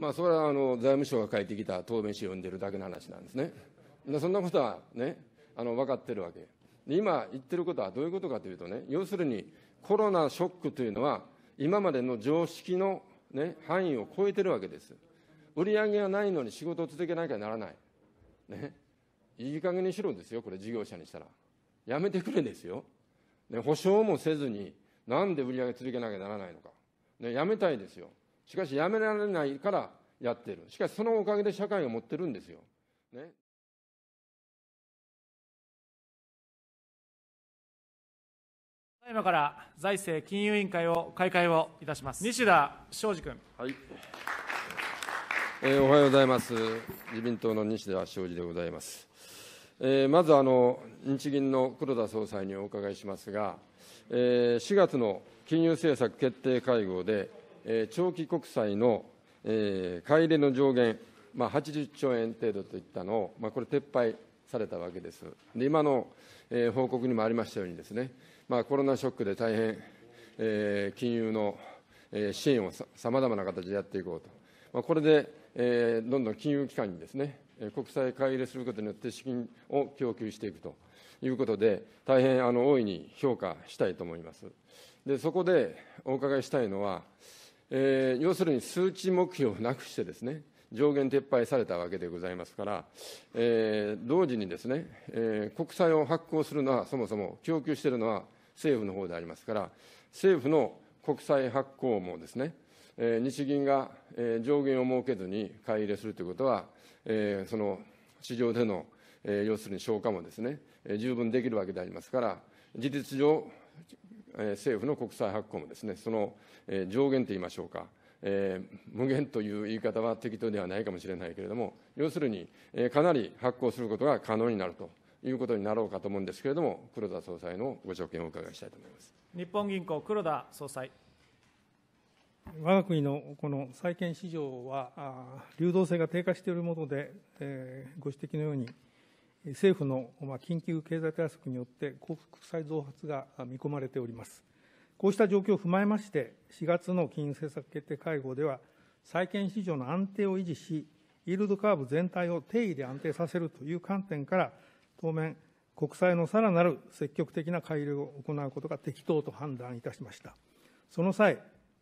まあ、それはあの財務省が書いてきた答弁書を読んでるだけの話なんですね。でそんなことは、ね、あの分かってるわけで。今言ってることはどういうことかというとね、要するにコロナショックというのは、今までの常識の、ね、範囲を超えてるわけです。売り上げがないのに仕事を続けなきゃならない。ね、いい加減にしろですよ、これ、事業者にしたら。やめてくれですよ。ね、保証もせずに、なんで売り上げ続けなきゃならないのか。ね、やめたいですよ。しかしやめられないからやってる。しかしそのおかげで社会が持ってるんですよ。ね。今から財政金融委員会を開会をいたします。西田昌司君。はい。えー、おはようございます。自民党の西田昌司でございます。えー、まずあの日銀の黒田総裁にお伺いしますが、えー、4月の金融政策決定会合で。長期国債の、買い入れの上限、まあ、80兆円程度といったのを、まあ、これ、撤廃されたわけです。で今の、報告にもありましたようにですね、まあ、コロナショックで大変、金融の、支援をさまざまな形でやっていこうと、まあ、これで、どんどん金融機関にですね国債買い入れすることによって資金を供給していくということで、大変あの大いに評価したいと思います。でそこでお伺いしたいのは、えー、要するに数値目標をなくしてですね、上限撤廃されたわけでございますから、えー、同時にですね、えー、国債を発行するのは、そもそも供給しているのは政府の方でありますから、政府の国債発行もですね、えー、日銀が、えー、上限を設けずに買い入れするということは、えー、その市場での、えー、要するに消化もですね、えー、十分できるわけでありますから、事実上、政府の国債発行もですね、その上限といいましょうか、えー、無限という言い方は適当ではないかもしれないけれども、要するに、えー、かなり発行することが可能になるということになろうかと思うんですけれども、黒田総裁のご所見をお伺いしたいと思います日本銀行、黒田総裁。我が国のこの債券市場は、流動性が低下しているもので、えー、ご指摘のように、政府の緊急経済対策によって幸福債増発が見込まれております。こうした状況を踏まえまして、4月の金融政策決定会合では、債券市場の安定を維持し、イールドカーブ全体を定位で安定させるという観点から、当面、国債のさらなる積極的な改良を行うことが適当と判断いたしました。その際、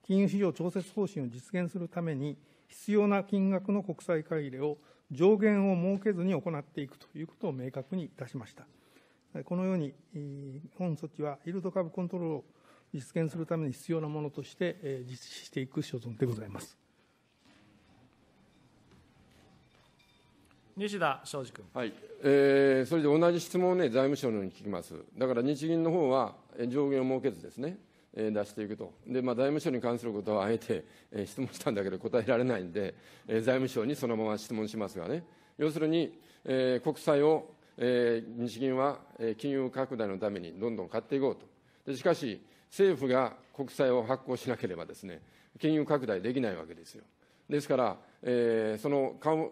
金融市場調節方針を実現するために、必要な金額の国債買い入れを上限を設けずに行っていくということを明確にいたしました。このように、本措置はイールドカーブコントロールを実現するために必要なものとして実施していく所存でございます。西田昌司君、はいえー、それで同じ質問を、ね、財務省のように聞きます、だから日銀の方は上限を設けずですね、出していくとで、まあ、財務省に関することはあえて質問したんだけど答えられないんで財務省にそのまま質問しますがね要するに、えー、国債を、えー、日銀は金融拡大のためにどんどん買っていこうとでしかし政府が国債を発行しなければですね金融拡大できないわけですよですから、えー、その買う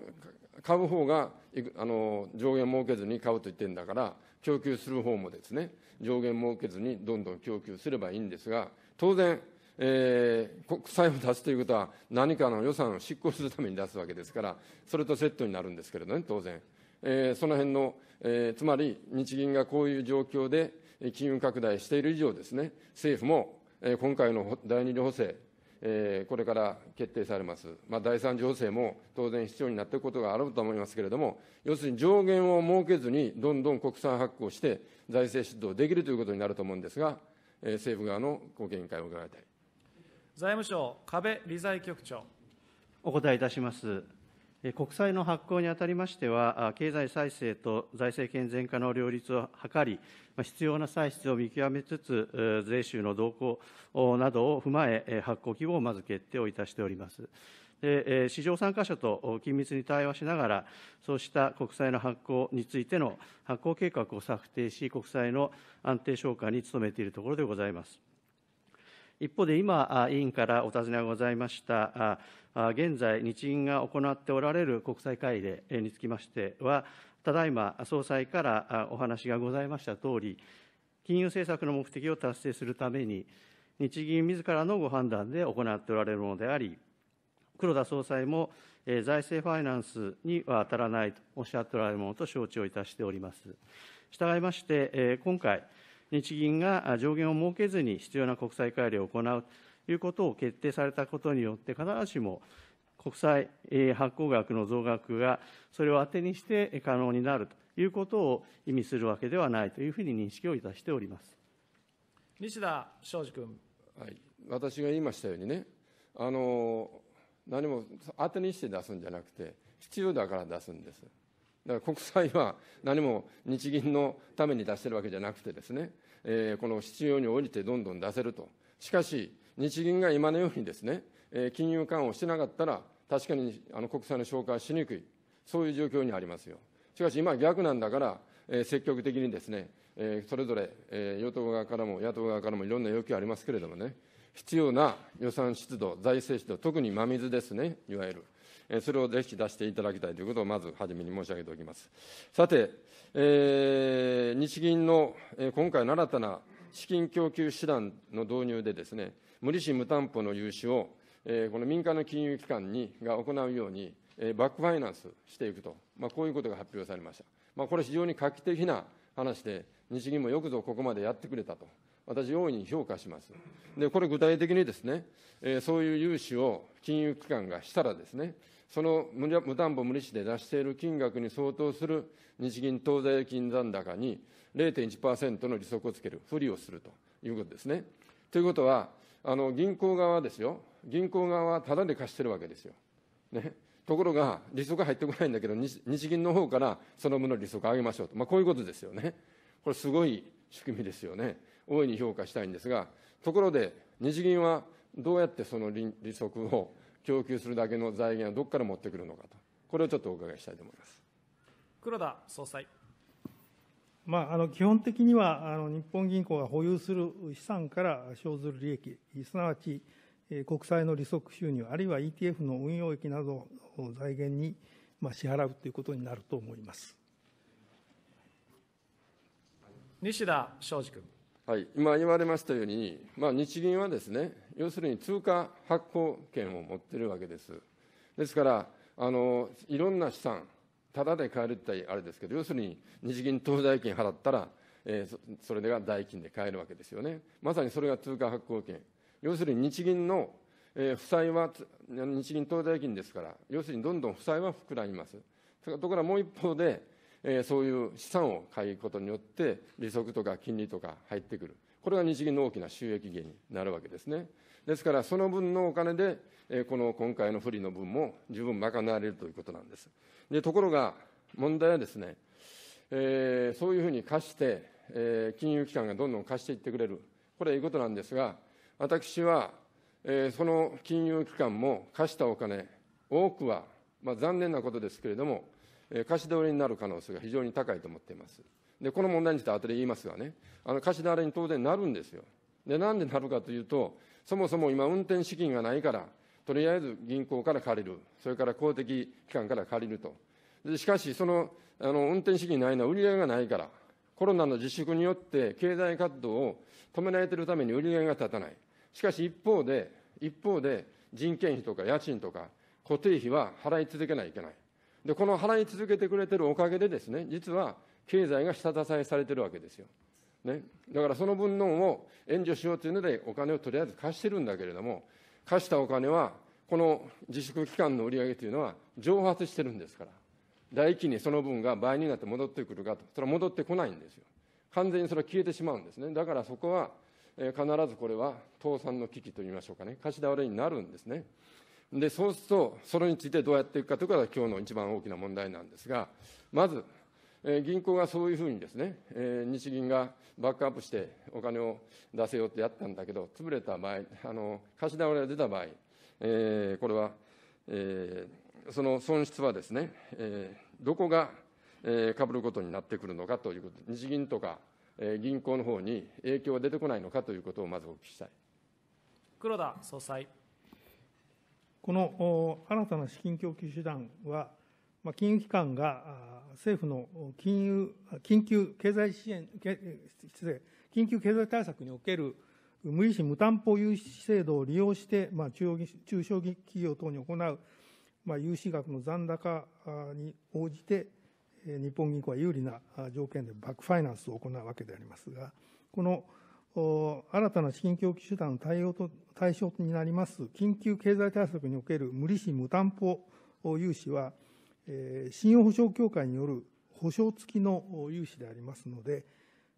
買う方があの上限設けずに買うと言ってるんだから、供給する方もですね、上限設けずにどんどん供給すればいいんですが、当然、えー、国債を出すということは、何かの予算を執行するために出すわけですから、それとセットになるんですけれどね、当然。えー、その辺の、えー、つまり日銀がこういう状況で金融拡大している以上ですね、政府も、えー、今回の第二次補正、えこれから決定されます、まあ、第3情勢も当然必要になっていくことがあると思いますけれども、要するに上限を設けずに、どんどん国産発行して、財政出動できるということになると思うんですが、え政府側のご見解を伺いたい財務省、壁理財局長。お答えいたします。国債の発行にあたりましては、経済再生と財政健全化の両立を図り、必要な歳出を見極めつつ、税収の動向などを踏まえ、発行規模をまず決定をいたしております。で市場参加者と緊密に対話しながら、そうした国債の発行についての発行計画を策定し、国債の安定消化に努めているところでございます。一方で今、委員からお尋ねがございました、現在、日銀が行っておられる国際会議につきましては、ただいま総裁からお話がございましたとおり、金融政策の目的を達成するために、日銀自らのご判断で行っておられるものであり、黒田総裁も財政ファイナンスには当たらないとおっしゃっておられるものと承知をいたしております。したがいまして、今回、日銀が上限を設けずに必要な国債改良を行うということを決定されたことによって、必ずしも国債発行額の増額が、それを当てにして可能になるということを意味するわけではないというふうに認識をいたしております西田昌司君、はい。私が言いましたようにね、あの何も当てにして出すんじゃなくて、必要だから出すんです。だから国債は何も日銀のために出してるわけじゃなくてですね、えー、この必要に応じてどんどん出せると。しかし、日銀が今のようにですね、えー、金融緩和をしてなかったら、確かにあの国債の消化はしにくい、そういう状況にありますよ。しかし今逆なんだから、えー、積極的にですね、えー、それぞれ、えー、与党側からも野党側からもいろんな要求ありますけれどもね、必要な予算出動、財政出動、特に真水ですね、いわゆる。それをぜひ出していただきたいということをまず初めに申し上げておきます。さて、えー、日銀の今回の新たな資金供給手段の導入でですね、無利子無担保の融資を、えー、この民間の金融機関にが行うように、えー、バックファイナンスしていくと、まあ、こういうことが発表されました。まあ、これ非常に画期的な話で、日銀もよくぞここまでやってくれたと、私、大いに評価します。で、これ具体的にですね、えー、そういう融資を金融機関がしたらですね、その無担保無利子で出している金額に相当する日銀当座預金残高に0.1%の利息をつける、不利をするということですね。ということは、あの銀行側ですよ、銀行側はただで貸してるわけですよ。ね、ところが、利息入ってこないんだけど、日銀の方からその分の利息を上げましょうと、まあ、こういうことですよね。これ、すごい仕組みですよね。大いに評価したいんですが、ところで、日銀はどうやってその利息を供給するだけの財源はどこから持ってくるのかと、これをちょっとお伺いしたいと思います黒田総裁。まあ、あの基本的にはあの日本銀行が保有する資産から生ずる利益、すなわち、え国債の利息収入、あるいは ETF の運用益などを財源に、まあ、支払うということになると思います西田昌司君。はい、今言われましたように、まあ、日銀はですね、要するに通貨発行権を持ってるわけです。ですからあの、いろんな資産、ただで買えるってあれですけど、要するに日銀当代金払ったら、えー、それが代金で買えるわけですよね。まさにそれが通貨発行権。要するに日銀の、えー、負債は、日銀当代金ですから、要するにどんどん負債は膨らみます。ところがもう一方で、えー、そういう資産を買うことによって、利息とか金利とか入ってくる。これが日銀の大きな収益源になるわけですね。ですから、その分のお金で、えこの今回の不利の分も十分賄われるということなんです。でところが、問題はですね、えー、そういうふうに貸して、えー、金融機関がどんどん貸していってくれる、これはいいことなんですが、私は、えー、その金融機関も貸したお金、多くは、まあ、残念なことですけれども、えー、貸し倒れになる可能性が非常に高いと思っています。で、この問題について後で言いますがね、あの貸し倒れに当然なるんですよ。で、なんでなるかというと、そもそも今、運転資金がないから、とりあえず銀行から借りる、それから公的機関から借りると、しかし、そのあの運転資金ないのは売り上げがないから、コロナの自粛によって経済活動を止められているために売り上げが立たない、しかし一方で、一方で人件費とか家賃とか固定費は払い続けないといけない。で、この払い続けてくれてるおかげでですね、実は経済が下支えされてるわけですよ。ね、だからその分のを援助しようというので、お金をとりあえず貸してるんだけれども、貸したお金は、この自粛期間の売り上げというのは蒸発してるんですから、大規にその分が倍になって戻ってくるかと、それは戻ってこないんですよ。完全にそれは消えてしまうんですね。だからそこは、えー、必ずこれは倒産の危機といいましょうかね、貸し倒れになるんですね。で、そうすると、それについてどうやっていくかというのが今日の一番大きな問題なんですが、まず、え銀行がそういうふうにですね、え日銀がバックアップしてお金を出せよってやったんだけど、潰れた場合、あの貸し倒れが出た場合、えー、これは、えー、その損失はですね、えー、どこが、えー、被ることになってくるのかということ、日銀とか、えー、銀行の方に影響が出てこないのかということをまずお聞きしたい黒田総裁。この新たな資金供給手段は、まあ、金融機関が政府の金融緊急経済支援、失礼、緊急経済対策における無利子無担保融資制度を利用して、まあ、中中小企業等に行う、まあ、融資額の残高に応じて、日本銀行は有利な条件でバックファイナンスを行うわけでありますが、この新たな資金供給手段の対応と対象になります緊急経済対策における無利子・無担保融資は、え信用保証協会による保証付きの融資でありますので、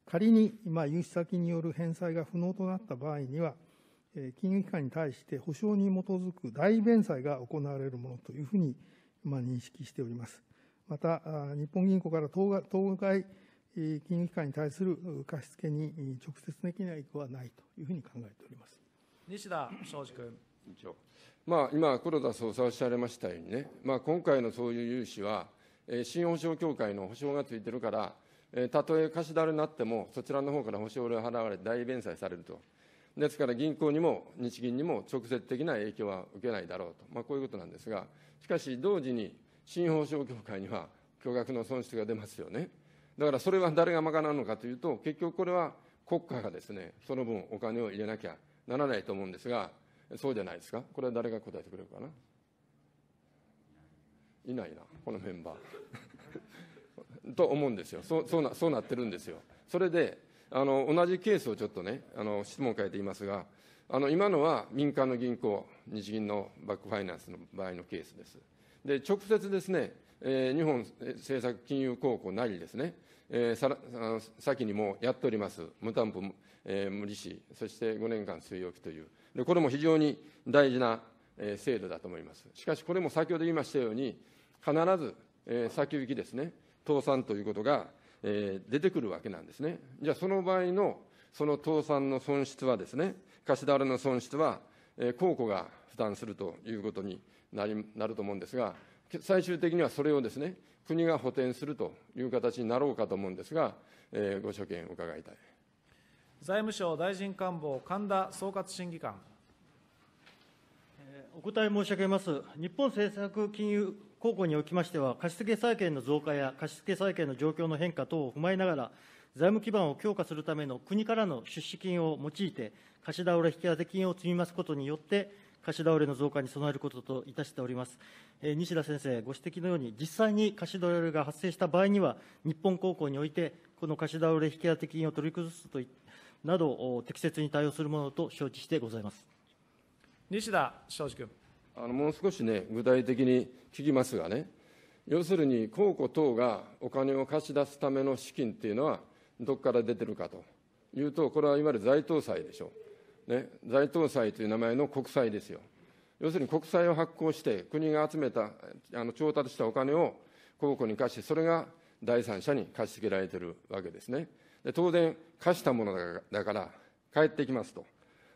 仮に、融資先による返済が不能となった場合には、え金融機関に対して保証に基づく代弁済が行われるものというふうに、まあ、認識しております。また、日本銀行から当該金融機関に対する貸付に直接的な影響はないというふうに考えております。西田昌司君。まあ、今、黒田総裁おっしゃられましたようにね、まあ、今回のそういう融資は、えー、信用保証協会の保証がついてるから、えー、たとえ貸しだれになっても、そちらの方から保証料払われて大弁済されると、ですから銀行にも日銀にも直接的な影響は受けないだろうと、まあ、こういうことなんですが、しかし、同時に信用保証協会には巨額の損失が出ますよね。だからそれは誰が賄うのかというと、結局これは国家がですね、その分お金を入れなきゃならないと思うんですが、そうじゃないですかこれは誰が答えてくれるかないないなこのメンバー と思うんですよそうそうなそうなってるんですよそれであの同じケースをちょっとねあの質問を変えていますがあの今のは民間の銀行日銀のバックファイナンスの場合のケースですで直接ですね、えー、日本政策金融公庫なりですね、えー、さあの先にもやっております無担保、えー、無利子そして5年間据え置きというでこれも非常に大事な制度だと思います。しかし、これも先ほど言いましたように、必ず、え先行きですね、倒産ということが、え出てくるわけなんですね。じゃあ、その場合のその倒産の損失はですね、貸し倒れの損失は、え公庫が負担するということになりなると思うんですが、最終的にはそれをですね、国が補填するという形になろうかと思うんですが、えー、ご所見を伺いたい。財務省大臣官房神田総括審議官。お答え申し上げます。日本政策金融公庫におきましては、貸付債権の増加や貸付債権の状況の変化等を踏まえながら、財務基盤を強化するための国からの出資金を用いて、貸し倒れ引当金を積みますことによって、貸し倒れの増加に備えることといたしております。えー、西田先生、ご指摘のように、実際に貸し倒れが発生した場合には、日本高校において、この貸し倒れ引当金を取り崩すといなど、適切に対応するものと承知してございます西田昌司君あの。もう少しね、具体的に聞きますがね、要するに公庫等がお金を貸し出すための資金っていうのは、どこから出てるかというと、これはいわゆる財党債でしょう、ね、財党債という名前の国債ですよ。要するに国債を発行して、国が集めた、あの調達したお金を公庫に貸して、それが第三者に貸し付けられているわけですね。で当然、貸したものだから返ってきますと、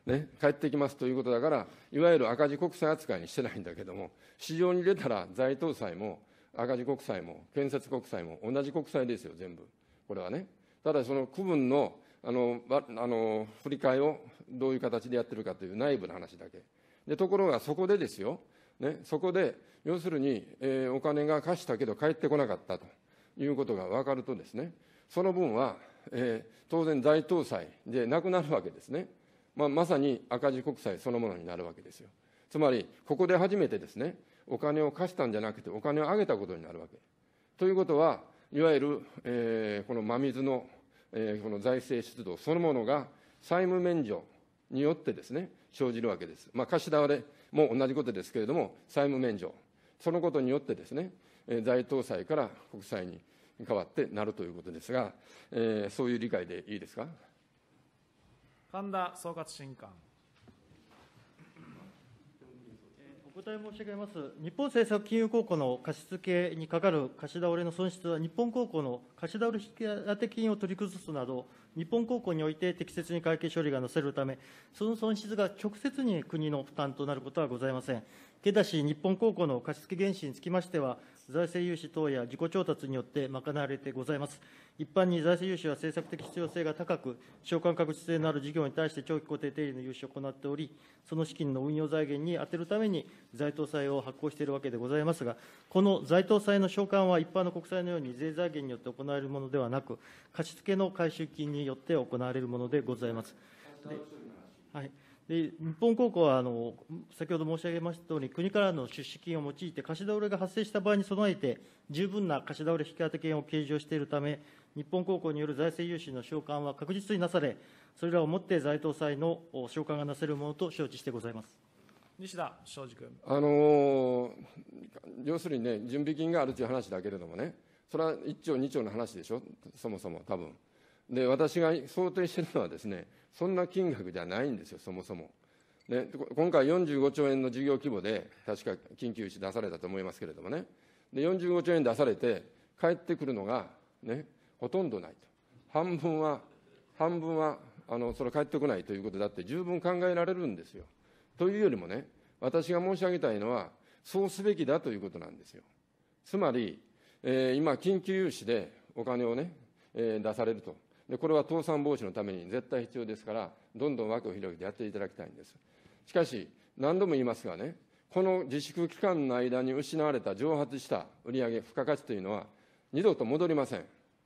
ね、返ってきますということだから、いわゆる赤字国債扱いにしてないんだけども、市場に出たら財当債も赤字国債も建設国債も同じ国債ですよ、全部、これはね。ただ、その区分のあのあの振り替えをどういう形でやってるかという内部の話だけ。でところが、そこでですよ、ね、そこで要するに、えー、お金が貸したけど返ってこなかったということが分かるとですね、その分はえー、当然大東債でなくなるわけですね、まあ、まさに赤字国債そのものになるわけですよつまりここで初めてですねお金を貸したんじゃなくてお金をあげたことになるわけということはいわゆる、えー、この真水の、えー、この財政出動そのものが債務免除によってですね生じるわけです、まあ、貸し倒れも同じことですけれども債務免除そのことによってですね財党債から国債に変わってなるということですが、えー、そういう理解でいいですか。神田総括審官お答え申し上げます日本政策金融公庫の貸付にかかる貸し倒れの損失は、日本公庫の貸し倒れ引当金を取り崩すなど、日本公庫において適切に会計処理がなせるため、その損失が直接に国の負担となることはございません。けだし、日本高校の貸付原資につきましては、財政融資等や自己調達によって賄われてございます。一般に財政融資は政策的必要性が高く、償還確実性のある事業に対して長期固定定理の融資を行っており、その資金の運用財源に充てるために財投債を発行しているわけでございますが、この財投債の償還は一般の国債のように税財源によって行われるものではなく、貸付の回収金によって行われるものでございます。はい日本高校はあの先ほど申し上げましたとおり、国からの出資金を用いて、貸し倒れが発生した場合に備えて、十分な貸し倒れ引当権を計上しているため、日本高校による財政融資の償還は確実になされ、それらをもって財党債の償還がなせるものと承知してございます。西田昌司君、あのー、要するにね、準備金があるという話だけれどもね、それは1兆、2兆の話でしょ、そもそも、多分で私が想定しているのはですねそんな金額じゃないんですよそもそも。で今回45兆円の事業規模で確か緊急融資出されたと思いますけれどもねで45兆円出されて返ってくるのが、ね、ほとんどないと半分は半分はあのそれ返ってこないということだって十分考えられるんですよ。というよりもね私が申し上げたいのはそうすべきだということなんですよ。つまり、えー、今緊急融資でお金をね、えー、出されるとでこれは倒産防止のために絶対必要ですから、どんどん枠を広げてやっていただきたいんです。しかし、何度も言いますがね、この自粛期間の間に失われた、蒸発した売上付加価値というのは、二度と戻りません。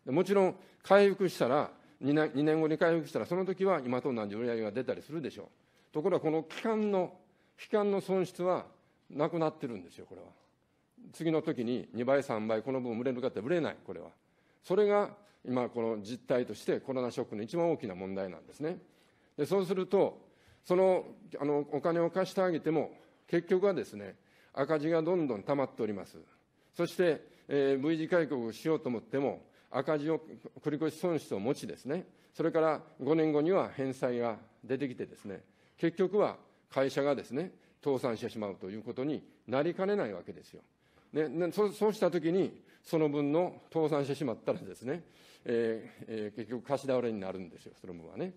もちろん、回復したら2年、2年後に回復したら、その時は今と同じ売上が出たりするでしょう。ところが、この期間の、期間の損失はなくなってるんですよ、これは。次の時に2倍、3倍、この分売れるかって売れない、これは。それが今、この実態としてコロナショックの一番大きな問題なんですね。でそうすると、そのあのお金を貸してあげても、結局はですね、赤字がどんどん溜まっております。そして、えー、V 字改革をしようと思っても、赤字を繰り越し損失を持ちですね、それから5年後には返済が出てきてですね、結局は会社がですね、倒産してしまうということになりかねないわけですよ。ね、そうしたときに、その分の倒産してしまったらですね、えーえー、結局貸し倒れになるんですよその分はね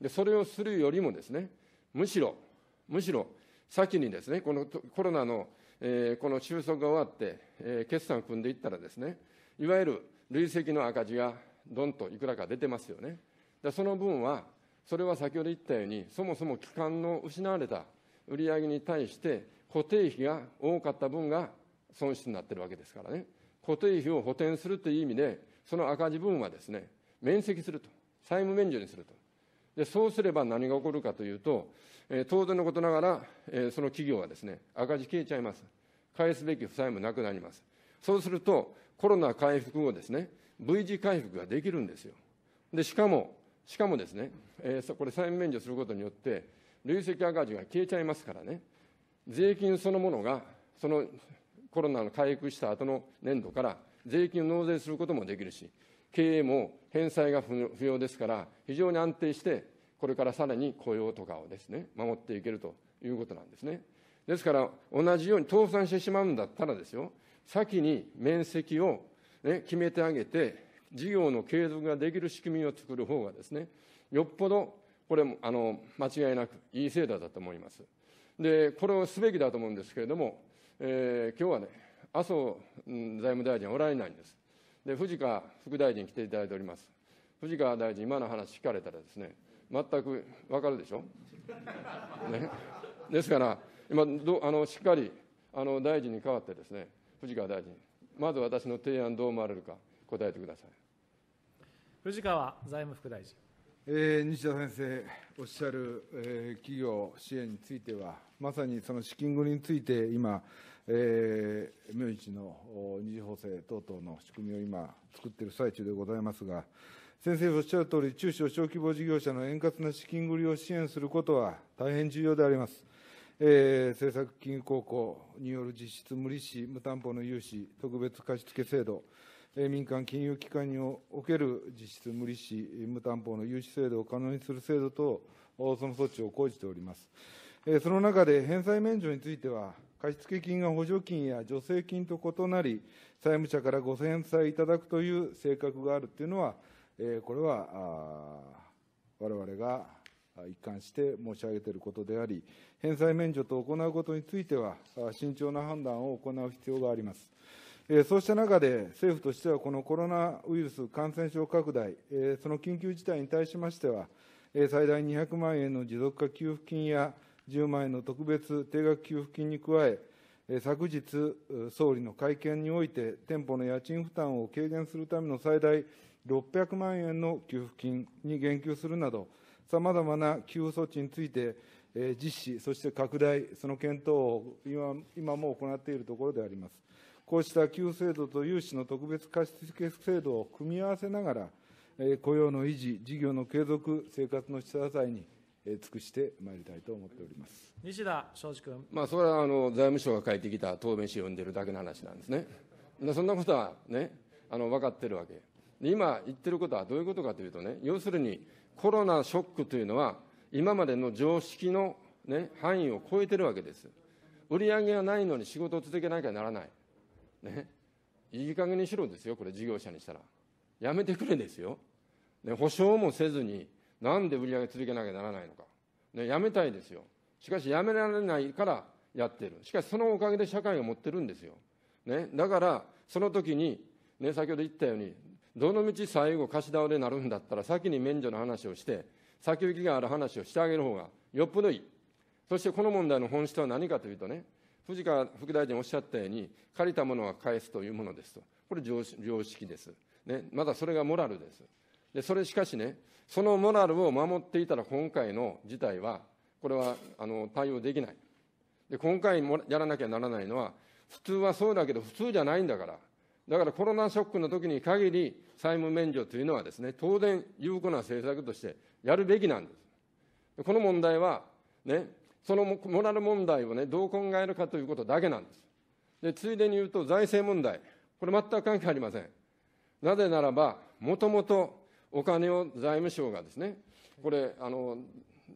でそれをするよりもですねむしろむしろ先にですねこのコロナの、えー、この収束が終わって、えー、決算を組んでいったらですねいわゆる累積の赤字がどんといくらか出てますよねでその分はそれは先ほど言ったようにそもそも期間の失われた売上に対して固定費が多かった分が損失になってるわけですからね固定費を補填するという意味でその赤字分はですね、免責すると。債務免除にすると。で、そうすれば何が起こるかというと、えー、当然のことながら、えー、その企業はですね、赤字消えちゃいます。返すべき負債もなくなります。そうすると、コロナ回復後ですね、V 字回復ができるんですよ。で、しかも、しかもですね、えー、これ債務免除することによって、累積赤字が消えちゃいますからね、税金そのものが、そのコロナの回復した後の年度から、税金を納税することもできるし、経営も返済が不要ですから、非常に安定して、これからさらに雇用とかをですね、守っていけるということなんですね。ですから、同じように倒産してしまうんだったらですよ、先に面積を、ね、決めてあげて、事業の継続ができる仕組みを作る方がですね、よっぽどこれもあの間違いなくいい制度だと思います。で、これをすべきだと思うんですけれども、えー、今日はね、麻生財務大臣おられないんです。で、藤川副大臣来ていただいております。藤川大臣、今の話聞かれたらですね、全く分かるでしょ。ね、ですから、今どあの、しっかりあの大臣に代わってですね、藤川大臣、まず私の提案、どう思われるか、答えてください。藤川財務副大臣。えー、西田先生、おっしゃる、えー、企業支援については、まさにその資金繰りについて、今、えー、明治の二次補正等々の仕組みを今、作っている最中でございますが、先生おっしゃるとおり、中小小規模事業者の円滑な資金繰りを支援することは大変重要であります。えー、政策金融公庫による実質無利子・無担保の融資、特別貸付制度、えー、民間金融機関における実質無利子・無担保の融資制度を可能にする制度等、その措置を講じております。えー、その中で、返済免除については、貸付金が補助金や助成金と異なり、債務者からご返済いただくという性格があるというのは、えー、これは、われわれが一貫して申し上げていることであり、返済免除と行うことについては、慎重な判断を行う必要があります。そうした中で、政府としてはこのコロナウイルス感染症拡大、その緊急事態に対しましては、最大200万円の持続化給付金や10万円の特別定額給付金に加え、昨日、総理の会見において、店舗の家賃負担を軽減するための最大600万円の給付金に言及するなど、さまざまな給付措置について、実施、そして拡大、その検討を今今も行っているところであります。こうした給付制度と融資の特別貸付制度を組み合わせながら、雇用の維持、事業の継続、生活の下支えに尽くしてまいりたいと思っております西田庄司君、まあ、それはあの財務省が書いてきた答弁書を読んでるだけの話なんですね、そんなことは、ね、あの分かってるわけ、今言ってることはどういうことかというとね、要するにコロナショックというのは、今までの常識の、ね、範囲を超えてるわけです、売り上げがないのに仕事を続けなきゃならない、ね、いい加減にしろですよ、これ、事業者にしたら、やめてくれですよ、ね、保証もせずに、なんで売り上げ続けなきゃならないのか。ね、やめたいですよ。しかしやめられないからやってる。しかしそのおかげで社会が持ってるんですよ。ね、だから、その時に、ね、先ほど言ったように、どのみち最後貸し倒れになるんだったら、先に免除の話をして、先行きがある話をしてあげる方がよっぽどいい。そしてこの問題の本質は何かというとね、藤川副大臣おっしゃったように、借りたものは返すというものですと。これ常識です。ね、まだそれがモラルです。でそれしかしね、そのモラルを守っていたら今回の事態は、これはあの対応できない。で今回もやらなきゃならないのは、普通はそうだけど、普通じゃないんだから、だからコロナショックの時に限り、債務免除というのはですね、当然、有効な政策としてやるべきなんです。この問題は、ね、そのモラル問題をね、どう考えるかということだけなんです。で、ついでに言うと、財政問題、これ全く関係ありません。なぜならば、もともとお金を財務省がですね、これ、あの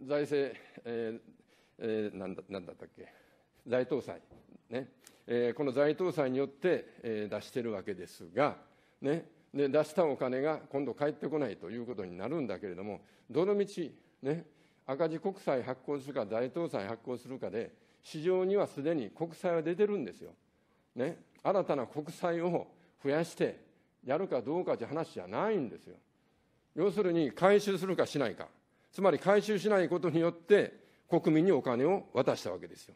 財政、えーえー、なんだなんだったっけ、財党債、ねえー、この財党債によって、えー、出してるわけですが、ねで、出したお金が今度返ってこないということになるんだけれども、どのみち、ね、赤字国債発行するか、財党債発行するかで、市場にはすでに国債は出てるんですよ。ね、新たな国債を増やしてやるかどうかという話じゃないんですよ。要するに回収するかしないか、つまり回収しないことによって、国民にお金を渡したわけですよ。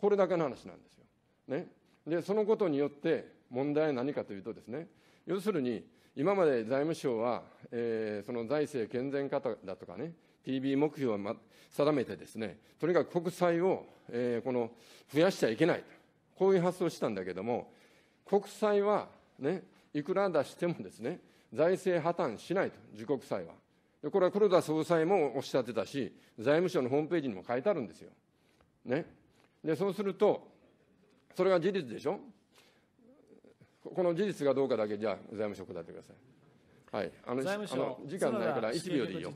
これだけの話なんですよ。ね、で、そのことによって、問題は何かというとですね、要するに、今まで財務省は、えー、その財政健全化だとかね、t b 目標を、ま、定めてですね、とにかく国債を、えー、この増やしちゃいけないと、こういう発想をしたんだけども、国債はね、いくら出してもですね、財政破綻しないと、自国債は。これは黒田総裁もおっしゃってたし、財務省のホームページにも書いてあるんですよ。ね。で、そうすると、それが事実でしょこの事実がどうかだけ、じゃあ、財務省答えてください。はい、あの財務省時間ないから1秒でいいよ。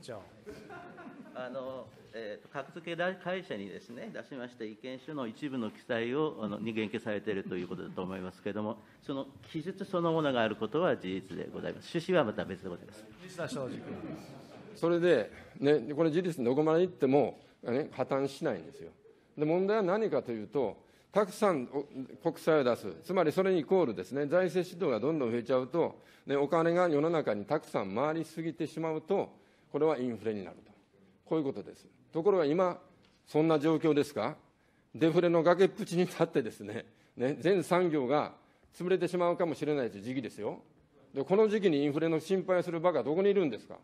あのえーと、格付け会社にです、ね、出しました意見書の一部の記載をあのに言及されているということだと思いますけれども、その記述そのものがあることは事実でございます。趣旨はまた別でございます。西田正治君それで、ね、この事実どこまでいっても、ね、破綻しないんですよ。で問題は何かというと、たくさん国債を出す、つまりそれにイコールですね、財政指導がどんどん増えちゃうと、ね、お金が世の中にたくさん回りすぎてしまうと、これはインフレになると、こういうことです。ところが今、そんな状況ですか、デフレの崖っぷちに立ってですね、ね全産業が潰れてしまうかもしれないという時期ですよで、この時期にインフレの心配をする場がどこにいるんですか、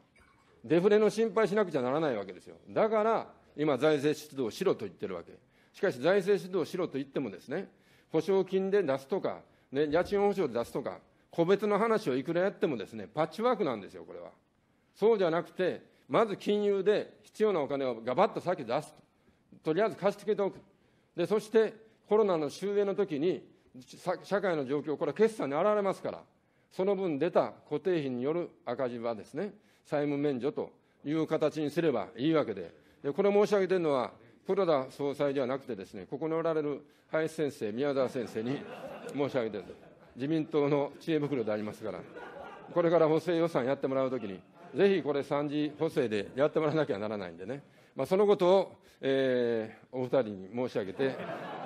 デフレの心配しなくちゃならないわけですよ、だから今、財政出動しろと言ってるわけ、しかし財政出動しろと言ってもですね、保証金で出すとか、ね、家賃保証で出すとか、個別の話をいくらやってもですね、パッチワークなんですよ、これは。そうじゃなくて、まず金融で必要なお金をがばっと先出すと。とりあえず貸し付けておく。で、そしてコロナの終焉の時に、社会の状況、これは決算に表れますから、その分出た固定費による赤字はですね、債務免除という形にすればいいわけで、でこれ申し上げてるのは、黒田総裁ではなくてですね、ここにおられる林先生、宮沢先生に申し上げてる。自民党の知恵袋でありますから、これから補正予算やってもらうときに、ぜひこれ、3次補正でやってもらわなきゃならないんでね、まあ、そのことを、えー、お二人に申し上げて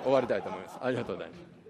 終わりたいと思います。ありがとうございます